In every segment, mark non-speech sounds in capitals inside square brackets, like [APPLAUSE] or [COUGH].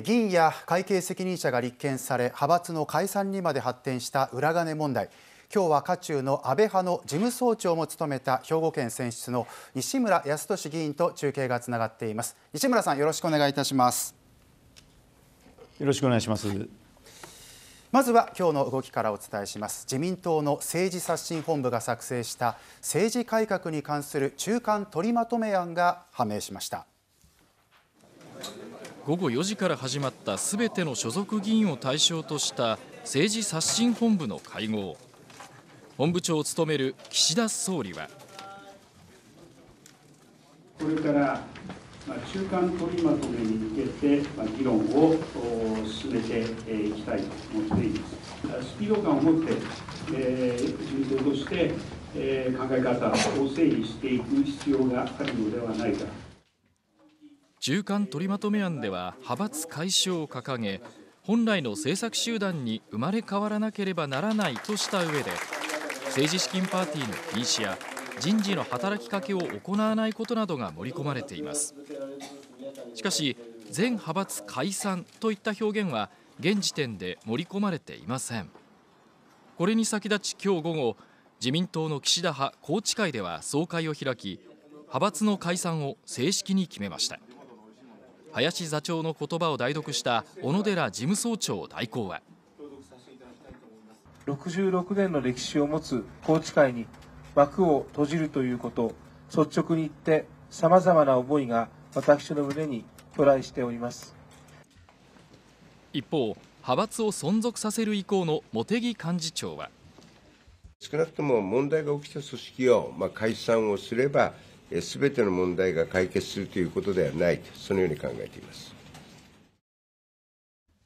議員や会計責任者が立件され派閥の解散にまで発展した裏金問題今日は渦中の安倍派の事務総長も務めた兵庫県選出の西村康稔議員と中継がつながっています西村さんよろしくお願いいたしますよろしくお願いします、まずは今日の動きからお伝えします自民党の政治刷新本部が作成した政治改革に関する中間取りまとめ案が判明しました午後4時から始まったすべての所属議員を対象とした政治刷新本部の会合本部長を務める岸田総理はこれから中間取りまとめに向けて議論を進めていきたいと思っていますスピード感を持って、えー、順調として、え考え方を整理していく必要があるのではないか中間取りまとめ案では派閥解消を掲げ本来の政策集団に生まれ変わらなければならないとした上で政治資金パーティーの禁止や人事の働きかけを行わないことなどが盛り込まれていますしかし全派閥解散といった表現は現時点で盛り込まれていませんこれに先立ち今日午後自民党の岸田派宏池会では総会を開き派閥の解散を正式に決めました林座長の言葉を代読した小野寺事務総長代行は66年の歴史を持つ宏池会に幕を閉じるということ率直に言ってさまざまな思いが私の胸に去来しております一方派閥を存続させる意向の茂木幹事長は少なくとも問題が起きた組織を、まあ、解散をすればすべての問題が解決するということではないと、そのように考えています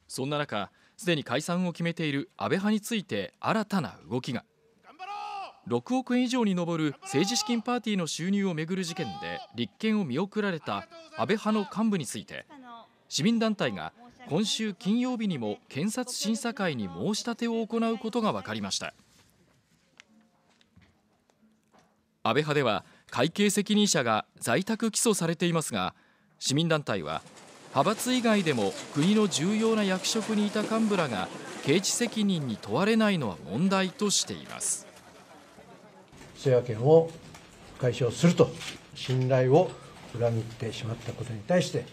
そんな中、すでに解散を決めている安倍派について新たな動きが。6億円以上に上る政治資金パーティーの収入をめぐる事件で立件を見送られた安倍派の幹部について市民団体が今週金曜日にも検察審査会に申し立てを行うことが分かりました安倍派では会計責任者が在宅起訴されていますが市民団体は派閥以外でも国の重要な役職にいた幹部らが刑事責任に問われないのは問題としています制約権を解消すると信頼を裏切ってしまったことに対して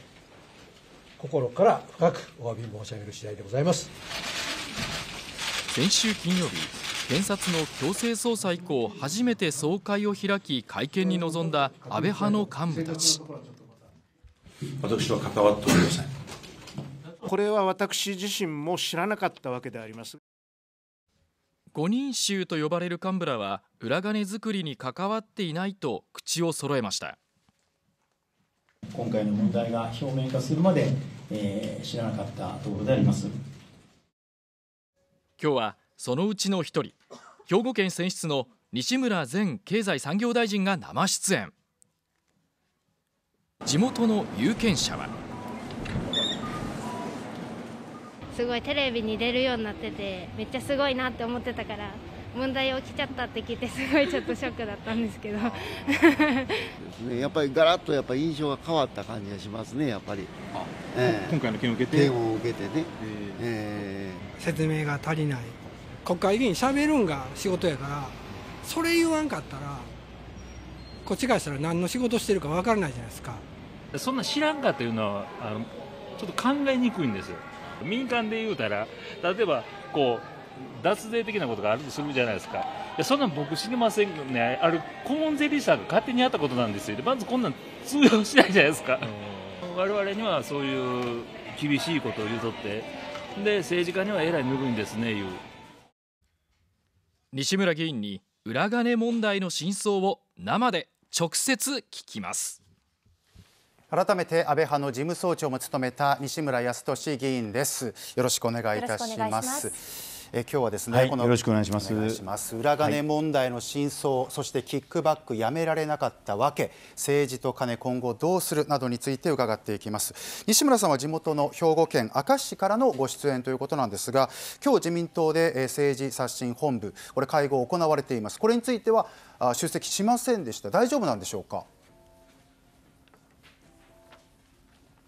心から深くお詫び申し上げる次第でございます先週金曜日検察の強制捜査以降初めて総会を開き会見に臨んだ安倍派の幹部たち私は関わっておりませんこれは私自身も知らなかったわけであります五人衆と呼ばれる幹部らは裏金作りに関わっていないと口を揃えました今回の問題が表面化するまで、えー、知らなかったところであります今日はそのうちの1人兵庫県選出の西村前経済産業大臣が生出演地元の有権者はすごいテレビに出るようになっててめっちゃすごいなって思ってたから問題起きちゃったって聞いてすごいちょっとショックだったんですけどですねやっぱりガラッとやっぱ印象が変わった感じがしますねやっぱり、えー、今回の件を受けて件を受けてね、えー、えー、説明が足りない国会議員しゃべるんが仕事やからそれ言わんかったらこっちからしたら何の仕事してるか分からないじゃないですかそんな知らんかというのはあのちょっと考えにくいんですよ民間で言うたら例えばこう脱税的なことがあるとするじゃないですかそんなん僕知りませんけどねあれ顧問税理士さんが勝手にあったことなんですよまずこんなん通用しないじゃないですか我々にはそういう厳しいことを言うとってで政治家にはえらいぬぐいんですねいう西村議員に裏金問題の真相を生で直接聞きます改めて安倍派の事務総長も務めた西村康稔議員ですよろしくお願いいたしますえ今日はですね、はい、このよろしくお願いしますします裏金問題の真相、はい、そしてキックバックやめられなかったわけ政治と金今後どうするなどについて伺っていきます西村さんは地元の兵庫県明石市からのご出演ということなんですが今日自民党で政治刷新本部これ会合行われていますこれについては出席しませんでした大丈夫なんでしょうか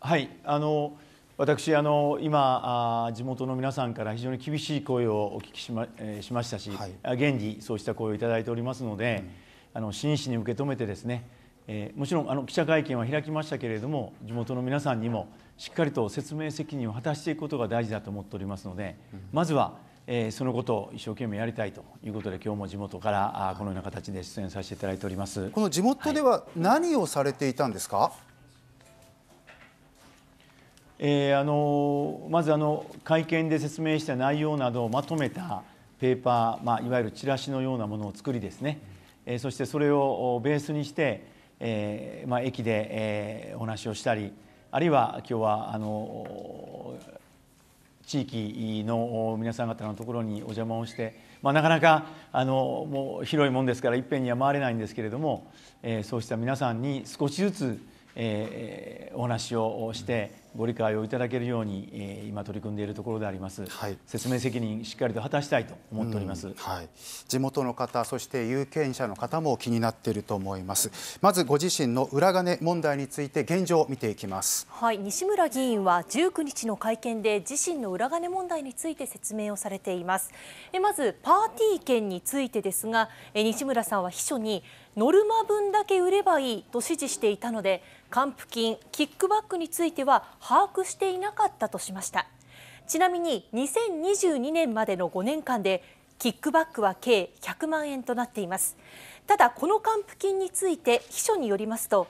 はいあの私あの今地元の皆さんから非常に厳しい声をお聞きしま,、えー、しましたし、はい、現にそうした声をいただいておりますので、うん、あの真摯に受け止めてですね、えー、もちろんあの記者会見は開きましたけれども地元の皆さんにもしっかりと説明責任を果たしていくことが大事だと思っておりますので、うん、まずは、えー、そのことを一生懸命やりたいということで今日も地元からあこのような形で出演させていただいておりますこの地元では何をされていたんですか、はいえー、あのまずあの会見で説明した内容などをまとめたペーパー、まあ、いわゆるチラシのようなものを作りですね、えー、そしてそれをベースにして、えーまあ、駅で、えー、お話をしたりあるいは今日はあの地域の皆さん方のところにお邪魔をして、まあ、なかなかあのもう広いもんですからいっぺんには回れないんですけれども、えー、そうした皆さんに少しずつえー、お話をしてご理解をいただけるように、えー、今取り組んでいるところであります、はい、説明責任しっかりと果たしたいと思っております、はい、地元の方そして有権者の方も気になっていると思いますまずご自身の裏金問題について現状を見ていきますはい西村議員は19日の会見で自身の裏金問題について説明をされていますえまずパーティー券についてですが西村さんは秘書にノルマ分だけ売ればいいと指示していたので還付金キックバックについては把握していなかったとしましたちなみに2022年までの5年間でキックバックは計100万円となっていますただこの還付金について秘書によりますと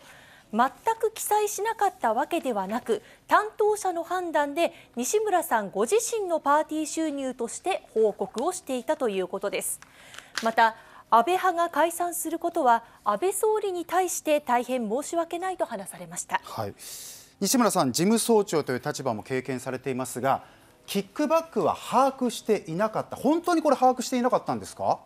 全く記載しなかったわけではなく担当者の判断で西村さんご自身のパーティー収入として報告をしていたということですまた安倍派が解散することは安倍総理に対して大変申し訳ないと話されました、はい、西村さん、事務総長という立場も経験されていますがキックバックは把握していなかった本当にこれ把握していなかったんですか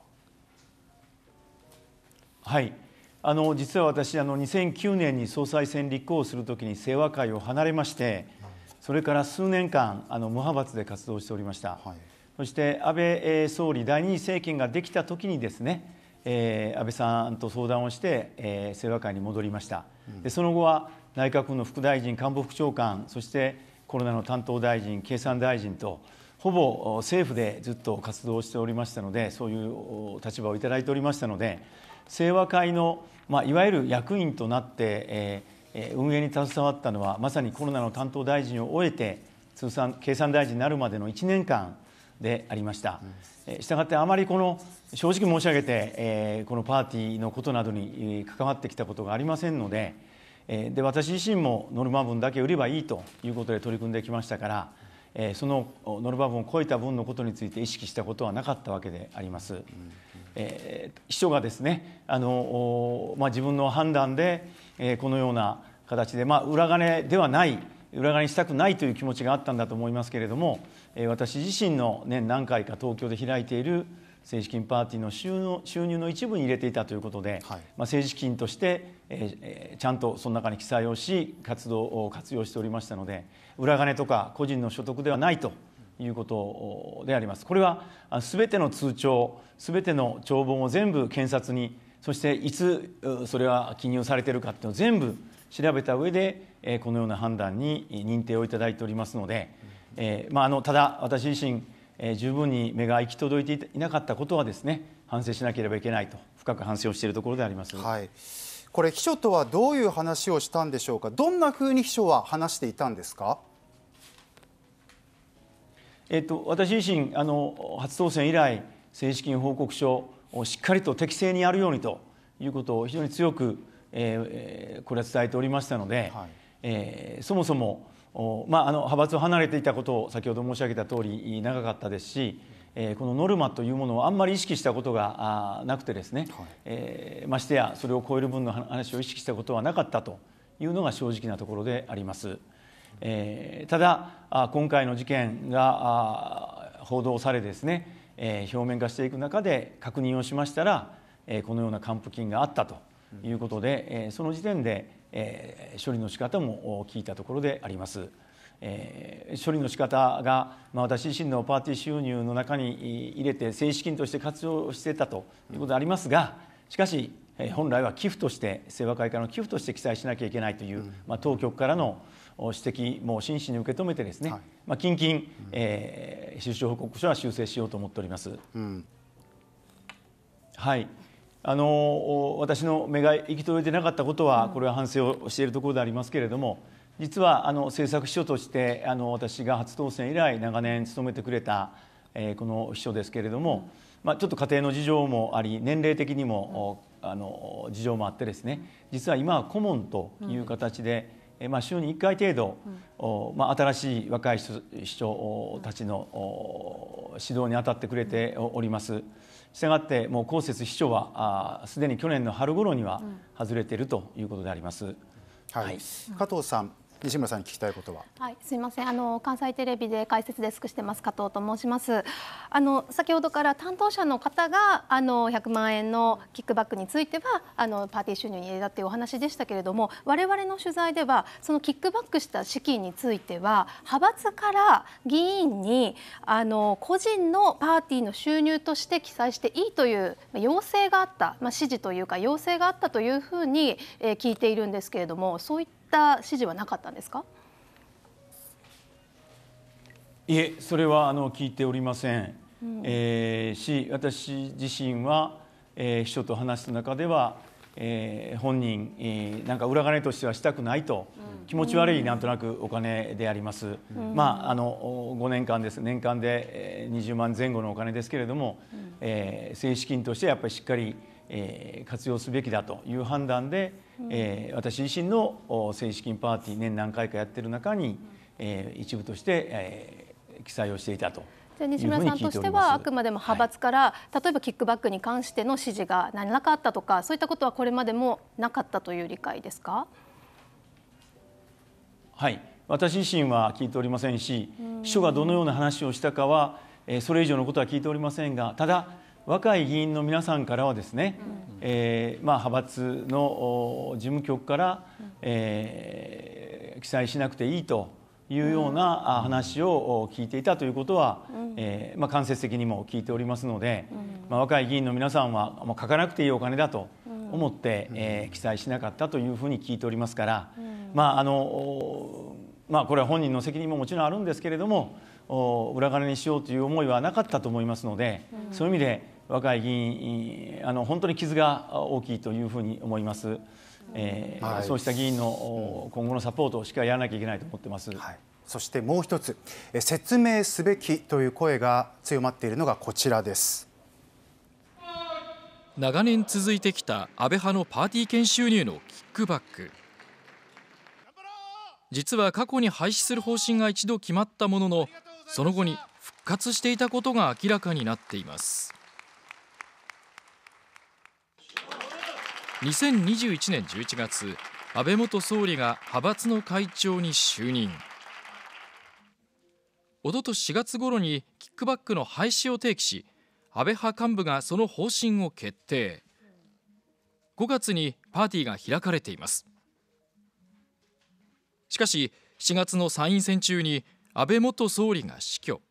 はいあの実は私あの2009年に総裁選立候補するときに清和会を離れましてそれから数年間あの無派閥で活動しておりました。はいそして安倍総理第2次政権ができたときにですね、えー、安倍さんと相談をして、えー、清和会に戻りました、でその後は内閣府の副大臣、官房副長官、そしてコロナの担当大臣、経産大臣と、ほぼ政府でずっと活動しておりましたので、そういう立場をいただいておりましたので、清和会の、まあ、いわゆる役員となって、えー、運営に携わったのは、まさにコロナの担当大臣を終えて、通算経産大臣になるまでの1年間でありました、したがってあまりこの正直申し上げて、えこのパーティーのことなどに関わってきたことがありませんので,、えで私自身もノルマ分だけ売ればいいということで取り組んできましたから、えそのノルマ分を超えた分のことについて意識したことはなかったわけであります。え秘書がですねあの、まあ、自分の判断で、えこのような形で、まあ、裏金ではない裏金したくないという気持ちがあったんだと思いますけれども、私自身の年何回か東京で開いている政治資金パーティーの収の収入の一部に入れていたということで、はい、まあ、政治資金として、えー、ちゃんとその中に記載をし活動を活用しておりましたので裏金とか個人の所得ではないということでありますこれはすべての通帳すべての帳簿を全部検察にそしていつそれは記入されているかっていうのを全部調べた上でこのような判断に認定をいただいておりますのでえー、まあ、あのただ私自身、えー、十分に目が行き届いていなかったことはですね反省しなければいけないと深く反省をしているところであります、はい、これ秘書とはどういう話をしたんでしょうかどんなふうに秘書は話していたんですかえっと、私自身あの初当選以来正式に報告書をしっかりと適正にやるようにということを非常に強く、えー、これは伝えておりましたので、はい、えー、そもそもまあ、あの派閥を離れていたことを先ほど申し上げた通り長かったですし、えー、このノルマというものをあんまり意識したことがなくてですね、はい、えー、ましてやそれを超える分の話を意識したことはなかったというのが正直なところであります。えー、ただ今回の事件が報道されですね、え表面化していく中で確認をしましたら、えこのような還付金があったということで、えその時点で、え処理の仕方も聞いたところであります。え処理の仕方が、ま私自身のパーティー収入の中に入れて正資金として活用してたということでありますがしかし本来は寄付として清和会からの寄付として記載しなきゃいけないという、ま当局からの指摘も真摯に受け止めてですね、まあ、近々、ん、え収支報告書は修正しようと思っております。うん、はいあの私の目が行き届いてなかったことは、これは反省をしているところでありますけれども、実はあの政策秘書としてあの私が初当選以来長年務めてくれた、えー、この秘書ですけれども、まあ、ちょっと家庭の事情もあり年齢的にも、あの事情もあってですね実は今は顧問という形で、うまあ、週に1回程度、おまあ、新しい若い秘書たちの、指導に当たってくれております。したがってもう公設秘書はすでに去年の春頃には外れているということであります。はい、加藤さん西村さん聞きたいことは。はい、すみません。あの関西テレビで解説デスクしてます加藤と申します。あの先ほどから担当者の方があの100万円のキックバックについてはあのパーティー収入に入れたというお話でしたけれども、我々の取材ではそのキックバックした資金については派閥から議員にあの個人のパーティーの収入として記載していいという要請があった、まあ指示というか要請があったというふうに、えー、聞いているんですけれども、そういったった指示はなかったんですかいえ、それはあの聞いておりません、うん、えー、し私自身は、えー、秘書と話した中では、えー、本人、えー、なんか裏金としてはしたくないと、うん、気持ち悪い、なんとなくお金であります、うん、まあ、あの5年間です、年間で20万前後のお金ですけれども、うん、えー、正式金としてやっぱりしっかり。えー、活用すべきだという判断で、えー、私自身の政治資金パーティー年何回かやってる中に、えー、一部として、えー、記載をしていたと。西村さんとしてはあくまでも派閥から、例えばキックバックに関しての指示がなかったとかそういったことはこれまでもなかったという理解ですかはい私自身は聞いておりませんし秘書がどのような話をしたかは、えそれ以上のことは聞いておりませんがただ若い議員の皆さんからはですね、えー、まあ、派閥の事務局から、えー、記載しなくていいというような話を聞いていたということは、うん、えー、まあ、間接的にも聞いておりますので、うん、まあ、若い議員の皆さんはもう書かなくていいお金だと思って、うん、えー、記載しなかったというふうに聞いておりますから、まああのまあ、これは本人の責任ももちろんあるんですけれども裏金にしようという思いはなかったと思いますので、そういう意味で若い議員あの本当に傷が大きいというふうに思います、えー、はい、そうした議員の今後のサポートをしっかりやらなきゃいけないと思ってます。はいそしてもう一つ説明すべきという声が強まっているのがこちらです長年続いてきた安倍派のパーティー券収入のキックバック実は過去に廃止する方針が一度決まったもののその後に復活していたことが明らかになっています2021年11月安倍元総理が派閥の会長に就任おととし4月頃にキックバックの廃止を提起し安倍派幹部がその方針を決定5月にパーティーが開かれていますしかし4月の参院選中に安倍元総理が死去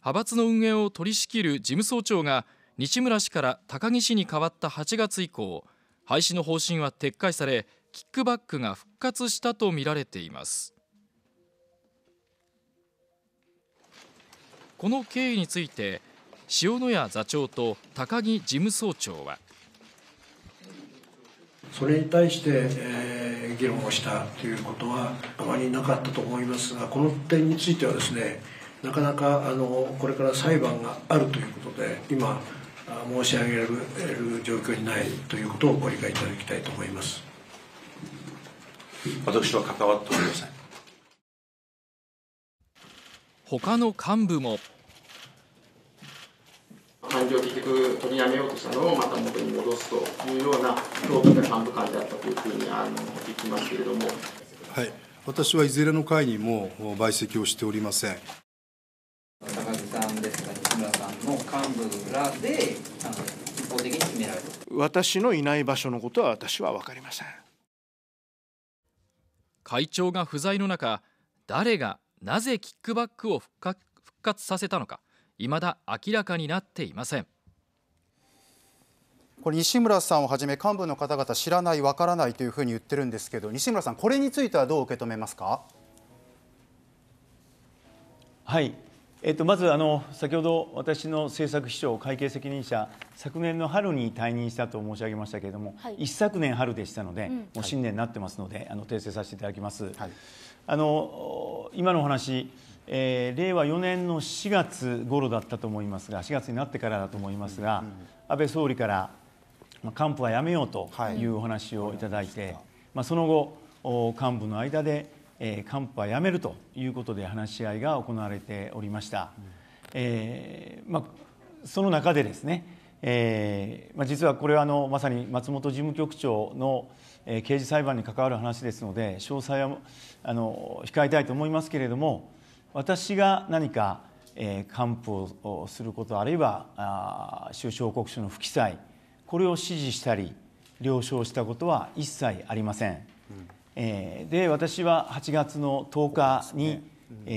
派閥の運営を取り仕切る事務総長が西村氏から高木氏に代わった8月以降廃止の方針は撤回されキックバックが復活したとみられていますこの経緯について塩谷座長と高木事務総長はそれに対して、えー、議論をしたということはあまりなかったと思いますがこの点についてはですねなかなかあのこれから裁判があるということで今申し上げられる状況にないということをご理解いただきたいと思います私は関わっておりません他の幹部も感情を結局取りやめようとしたのをまた元に戻すというような大きな幹部官であったというふうにあの聞きますけれども。はい私はいずれの会にも陪席をしておりません。の幹部らであの一方的に決められ私のいない場所のことは私は分かりません会長が不在の中誰がなぜキックバックを復活させたのかいまだ明らかになっていませんこれ西村さんをはじめ幹部の方々知らない、わからないというふうに言ってるんですけど西村さん、これについてはどう受け止めますか。はいえっと、まずあの先ほど私の政策秘書会計責任者昨年の春に退任したと申し上げましたけれども、はい、一昨年春でしたので、うん、もう新年になってますので、はい、あの訂正させていただきます。はい、あの今のお話えー、令和4年の4月頃だったと思いますが4月になってからだと思いますが、うんうん、安倍総理から、まあ、幹部はやめようというお話をいただいて、まあ、その後幹部の間でえー、寒波はやめるということで話し合いが行われておりました、うん、えー、まあ、その中でですね、えーまあ、実はこれはあのまさに松本事務局長の、えー、刑事裁判に関わる話ですので詳細はあの控えたいと思いますけれども私が何か、えー、還付をすることあるいはあ収支報告書の不記載これを指示したり了承したことは一切ありません。うんえー、で私は8月の10日に、ね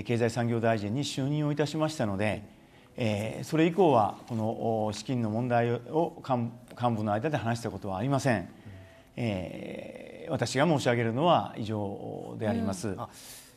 経済産業大臣に就任をいたしましたので、えー、それ以降はこの資金の問題を幹部の間で話したことはありません、えー、私が申し上げるのは以上であります。うん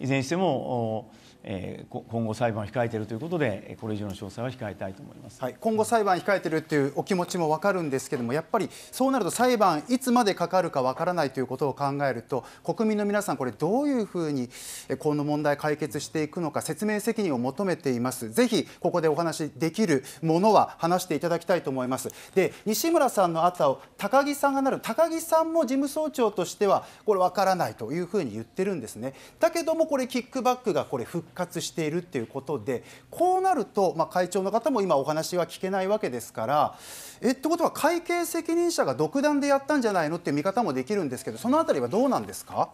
いずれにしても、えー、今後裁判を控えているということで、これ以上の詳細は控えたいと思います、はい、今後、裁判控えているというお気持ちも分かるんですけれども、やっぱりそうなると裁判、いつまでかかるか分からないということを考えると、国民の皆さん、これ、どういうふうにこの問題、解決していくのか、説明責任を求めています、ぜひここでお話できるものは話していただきたいと思います。で西村さんの後を高木さんがなる高木さんも事務総長としてはこれ分からないというふうに言ってるんですねだけどもこれキックバックがこれ復活しているということでこうなると、まあ、会長の方も今お話は聞けないわけですからえってことは会計責任者が独断でやったんじゃないのっていう見方もできるんですけどそのあたりはどうなんですか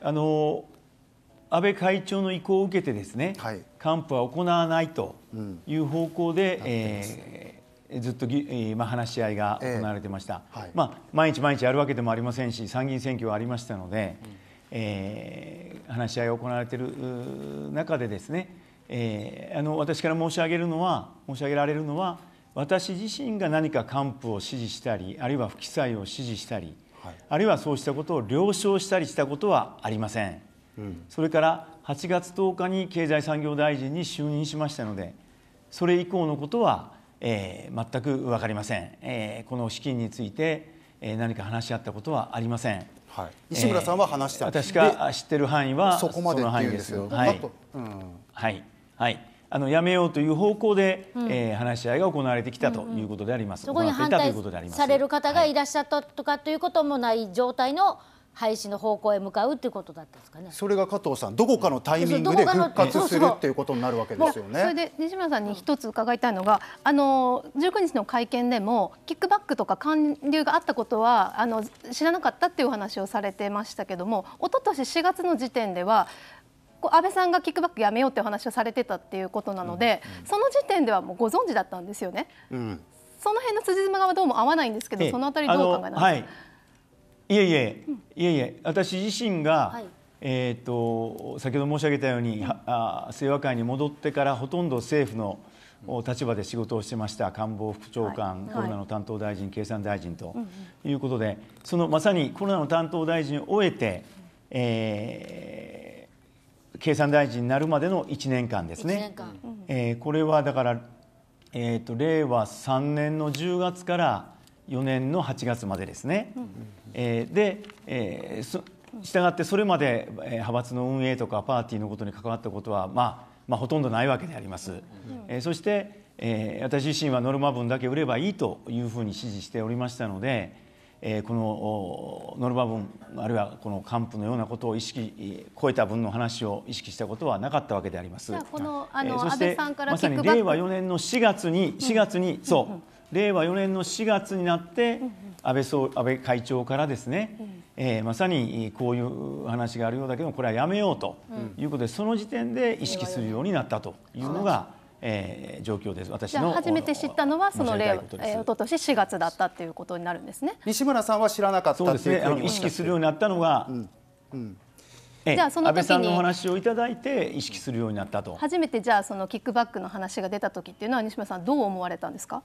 あの安倍会長の意向を受けてですね、はい、還付は行わないという方向で、うん、えーずっとぎ、まあ、話し合いが行われてました、えーはい、まあ、毎日毎日やるわけでもありませんし参議院選挙はありましたので、うん、えー、話し合いが行われている中でですね、えー、あの私から申し上げるのは申し上げられるのは私自身が何か還付を指示したりあるいは不記載を指示したり、はい、あるいはそうしたことを了承したりしたことはありません。うん、それから8月10日に経済産業大臣に就任しましたのでそれ以降のことはえー、全く分かりません、えー、この資金について、えー、何か話し合ったことはありません、はい、西村さんは話した私が知ってる範囲はそこまでの範囲ですよ、はいうん、はい、はいあのやめようという方向で、うん、えー、話し合いが行われてきたということであります。うんうん、そこに反対される方がいらっしゃったとかということもない状態の、はい廃止の方向へ向かうということだったんですかね。それが加藤さん、どこかのタイミングで復活するっていうことになるわけですよね。それで西村さんに一つ伺いたいのが、あの19日の会見でもキックバックとか還流があったことはあの知らなかったっていう話をされてましたけども、一昨年4月の時点では。安倍さんがキックバックやめようってお話をされてたっていうことなので、うんうん、その時点ではもうご存知だったんですよね、うん、その辺の辻褄がどうも合わないんですけど、そのあたりどう考えますか、いえいえ、いえいえ、私自身が、はい、えーと、先ほど申し上げたように、あ清和会に戻ってからほとんど政府の立場で仕事をしてました官房副長官、はい、コロナの担当大臣、経産大臣ということで、そのまさにコロナの担当大臣を終えて、えー、経産大臣になるまでの1年間ですね、うえー、これはだから、えーと、令和3年の10月から4年の8月までですね。えー、で、えー、したがってそれまで派閥の運営とかパーティーのことに関わったことは、まあ、まあほとんどないわけであります。えー、そして、えー、私自身はノルマ分だけ売ればいいというふうに指示しておりましたので、えー、このノルマ分あるいはこの還付のようなことを意識超えた分の話を意識したことはなかったわけであります。このあの、えー、そしてまさに令和4年の4月に4月に、そう。令和4年の4月になって安倍総安倍会長からですね、えー、まさにこういう話があるようだけどこれはやめようということで、その時点で意識するようになったというのが、えー、状況です私の初めて知ったのはその例、えー、一昨年4月だったということになるんですね西村さんは知らなかったそですね意識するようになったのが、うんじゃあその時安倍さんのお話をいただいて意識するようになったと初めてじゃあそのキックバックの話が出た時っていうのは西村さんどう思われたんですか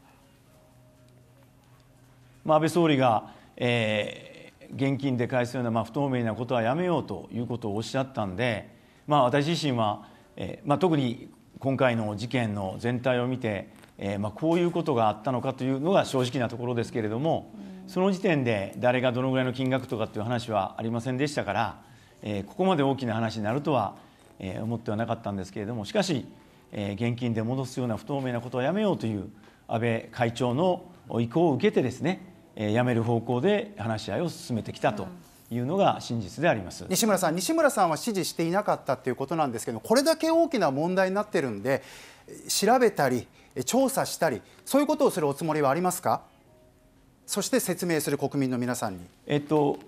まあ、安倍総理が、えー、現金で返すような、まあ、不透明なことはやめようということをおっしゃったんで、まあ、私自身は、えーまあ、特に今回の事件の全体を見て、えーまあ、こういうことがあったのかというのが正直なところですけれども、その時点で誰がどのぐらいの金額とかっていう話はありませんでしたから、えー、ここまで大きな話になるとは、えー、思ってはなかったんですけれどもしかし、えー、現金で戻すような不透明なことはやめようという安倍会長の意向を受けてですねえやめる方向で話し合いを進めてきたと。うんいうのが真実であります西村さん、西村さんは支持していなかったということなんですけど、これだけ大きな問題になってるんで、調べたり、調査したり、そういうことをするおつもりはありますか、そして説明する国民の皆さんに。えっと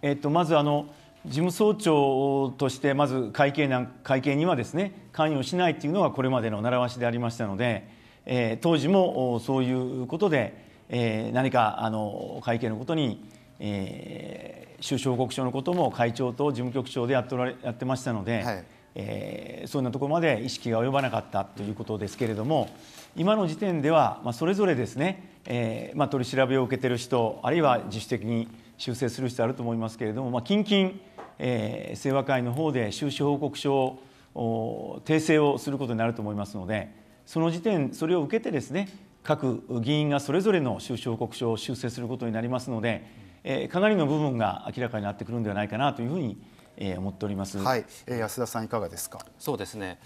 えっと、まずあの事務総長として、まず会計な会計にはですね関与しないというのがこれまでの習わしでありましたので、えー、当時もそういうことで、えー、何かあの会計のことに、えー、収支報告書のことも会長と事務局長でやっておられやってましたので、はい、えー、そんなところまで意識が及ばなかったということですけれども今の時点では、まあ、それぞれですね、えーまあ、取り調べを受けている人あるいは自主的に修正する人あると思いますけれども、まあ、近々、えー、清和会の方で収支報告書を訂正をすることになると思いますのでその時点それを受けてですね各議員がそれぞれの収支報告書を修正することになりますので、えかなりの部分が明らかになってくるんではないかなというふうに、え思っております、はい、え安田さん、いかがですか。そうですね、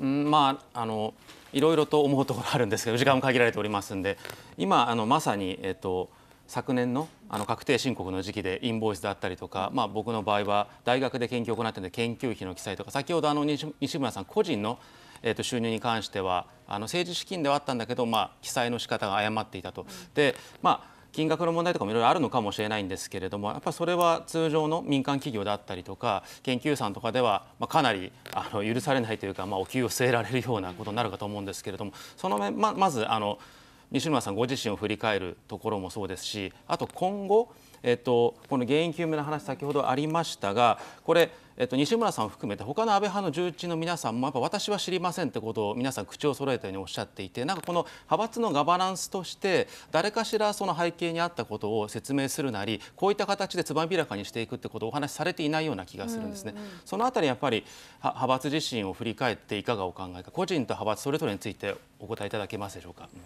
うんまあ、あのいろいろと思うところあるんですけど [LAUGHS] 時間も限られておりますんで今あのまさに、えーと、と昨年のあの確定申告の時期でインボイスだったりとか、まあ、僕の場合は大学で研究を行っているので研究費の記載とか先ほどあの西村さん個人のえー、と収入に関してはあの政治資金ではあったんだけど、まあ、記載の仕方が誤っていたと。でまあ金額の問題とかもいろいろあるのかもしれないんですけれどもやっぱそれは通常の民間企業だったりとか研究さんとかでは、まあ、かなりあの許されないというか、まあ、お給を据えられるようなことになるかと思うんですけれどもそのままずあの西村さんご自身を振り返るところもそうですしあと今後、えっと、この原因究明の話先ほどありましたがこれえっと、西村さんを含めて他の安倍派の重鎮の皆さんもやっぱ私は知りませんってことを皆さん口を揃えたようにおっしゃっていてなんかこの派閥のガバナンスとして誰かしらその背景にあったことを説明するなりこういった形でつまびらかにしていくってことをお話しされていないような気がするんですね。うんうん、そのあたりやっぱり派閥自身を振り返っていかがお考えか個人と派閥それぞれについてお答えいただけますでしょうか。うん、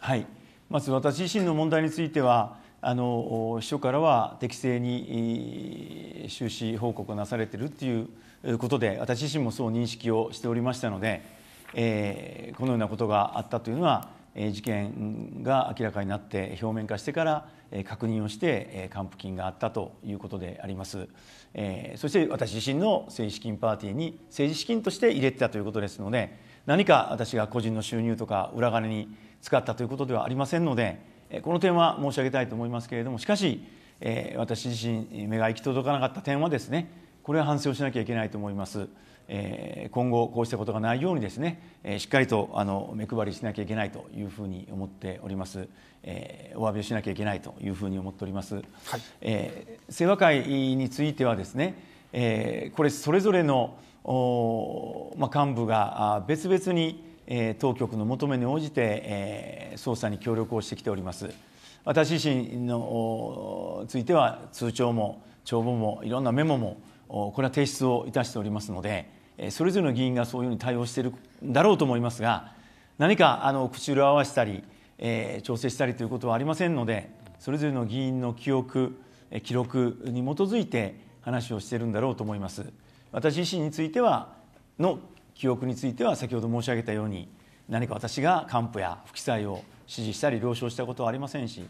はいまず私自身の問題についてはあの秘書からは適正に収支報告なされているということで、私自身もそう認識をしておりましたので、えー、このようなことがあったというのは、事件が明らかになって表面化してから確認をして還付金があったということであります、えー、そして私自身の政治資金パーティーに政治資金として入れてたということですので何か私が個人の収入とか裏金に使ったということではありませんのでこの点は申し上げたいと思いますけれどもしかし、え私自身目が行き届かなかった点はですねこれは反省をしなきゃいけないと思います。今後こうしたことがないようにですねしっかりとあの目配りしなきゃいけないというふうに思っております、えお詫びをしなきゃいけないというふうに思っております、はい、世和会についてはですね、えこれそれぞれのま幹部が別々に当局の求めに応じて、捜査に協力をしてきております私自身については通帳も帳簿もいろんなメモもこれは提出をいたしておりますのでそれぞれの議員がそういうふうに対応しているんだろうと思いますが何かあの口裏を合わせたり、調整したりということはありませんのでそれぞれの議員の記憶記録に基づいて話をしているんだろうと思います。私自身についてはの記憶については先ほど申し上げたように何か私が還付や不記載を指示したり了承したことはありませんし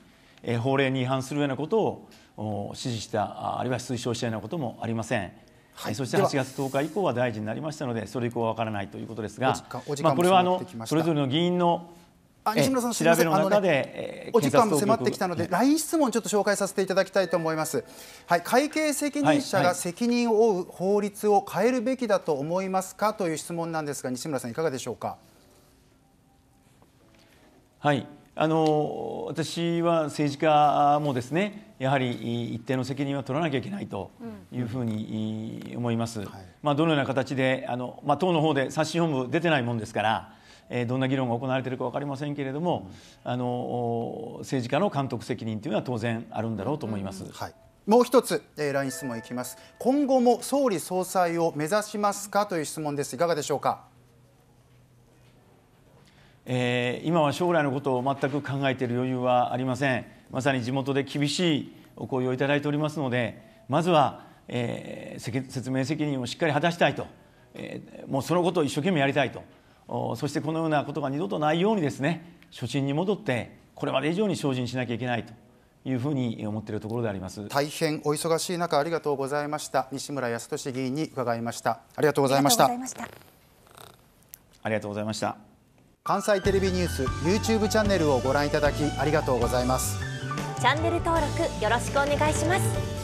法令に違反するようなことを指示したあるいは推奨したようなこともありません。はい、そして8月10日以降は大臣になりましたのでそれ以降は分からないということですがまあ、これはあのそれぞれの議員の西村さんすみませんね、お時間も迫ってきたので、来質問ちょっと紹介させていただきたいと思います。はい、会計責任者が責任を負う法律を変えるべきだと思いますかという質問なんですが、西村さんいかがでしょうか。はい、あの私は政治家もですね、やはり一定の責任は取らなきゃいけないというふうに思います。うんうん、まあどのような形であのまあ党の方で刷新本部出てないもんですから。えどんな議論が行われているか分かりませんけれども、あの政治家の監督責任というのは当然あるんだろうと思います。うんはいもう一つ、えー、ライン質問いきます。今後も総理総裁を目指しますかという質問です。いかがでしょうか。えー、今は将来のことを全く考えている余裕はありません。まさに地元で厳しいお声をいただいておりますので、まずは、えー、説明責任をしっかり果たしたいと、えー、もうそのことを一生懸命やりたいと。そしてこのようなことが二度とないようにですね初心に戻ってこれまで以上に精進しなきゃいけないというふうに思っているところであります大変お忙しい中ありがとうございました西村康稔議員に伺いましたありがとうございましたありがとうございました関西テレビニュース YouTube チャンネルをご覧いただきありがとうございますチャンネル登録よろしくお願いします